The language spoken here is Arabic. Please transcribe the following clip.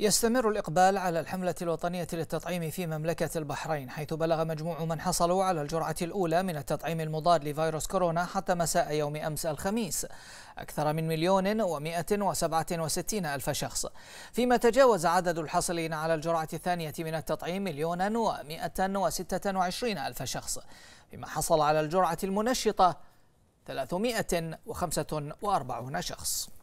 يستمر الإقبال على الحملة الوطنية للتطعيم في مملكة البحرين حيث بلغ مجموع من حصلوا على الجرعة الأولى من التطعيم المضاد لفيروس كورونا حتى مساء يوم أمس الخميس أكثر من مليون ومائة وسبعة وستين ألف شخص فيما تجاوز عدد الحاصلين على الجرعة الثانية من التطعيم مليون ومائة وستة وعشرين ألف شخص فيما حصل على الجرعة المنشطة 345 شخص